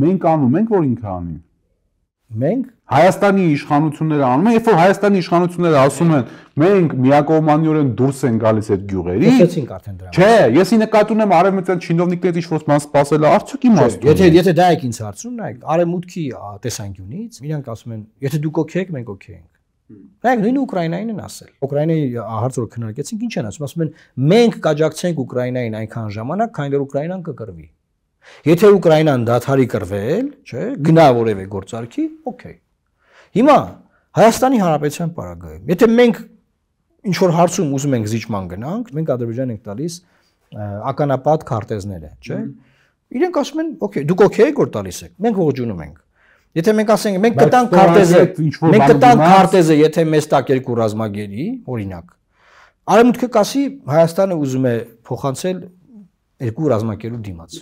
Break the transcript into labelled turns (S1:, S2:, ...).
S1: Մենք անում ենք, որ ինքը անի։ Մենք Հայաստանի իշխանությունները անում են, երբ որ Հայաստանի իշխանությունները ասում են, մենք միակողմանիորեն դուրս են գալիս այդ գյուղերի։ Լսեցինք արդեն դրա։ Չէ, ես ի նկատի ունեմ արևմտյան չինովնիկներից ինչ-որ բան սпасել է արդյոք իմաստ։ Եթե եթե դա եք
S2: ինձ հարցնում, նայեք, արևմուտքի տեսանկյունից իրանք ասում են, եթե դուք օքեյ եք, մենք օքեյ ենք։ Նայեք, նույն Ուկրաինային են ասել։ Ուկրաինայի հարցը քննարկեցինք, ինչ են ասում, ասում են մենք կաջակցենք Ուկրաինային այնքան ժամանակ, քանի դեռ Ուկրաինան կկրվի։ Եթե Ուկրաինան դաթարի կրվել, չէ, գնա որևէ գործարքի, օքեյ։ Հիմա Հայաստանի Հանրապետության պարագայում, եթե մենք ինչ որ հարցում ուզում ենք զիջման գնանք, մենք Ադրբեջանին ենք տալիս ականապատ քարտեզները, չէ։ Իրենք ասում են, օքեյ, դուք օքեյ եք որ տալիս եք։ Մենք ողջունում ենք։ Եթե մենք ասենք, մենք կտանք քարտեզը, մենք կտանք քարտեզը, եթե մեզ տակ երկու ռազմագերի, օրինակ։ Արևմուտքը կասի Հայաստանը ուզում է փոխանցել երկու ռազմակերու դիմաց։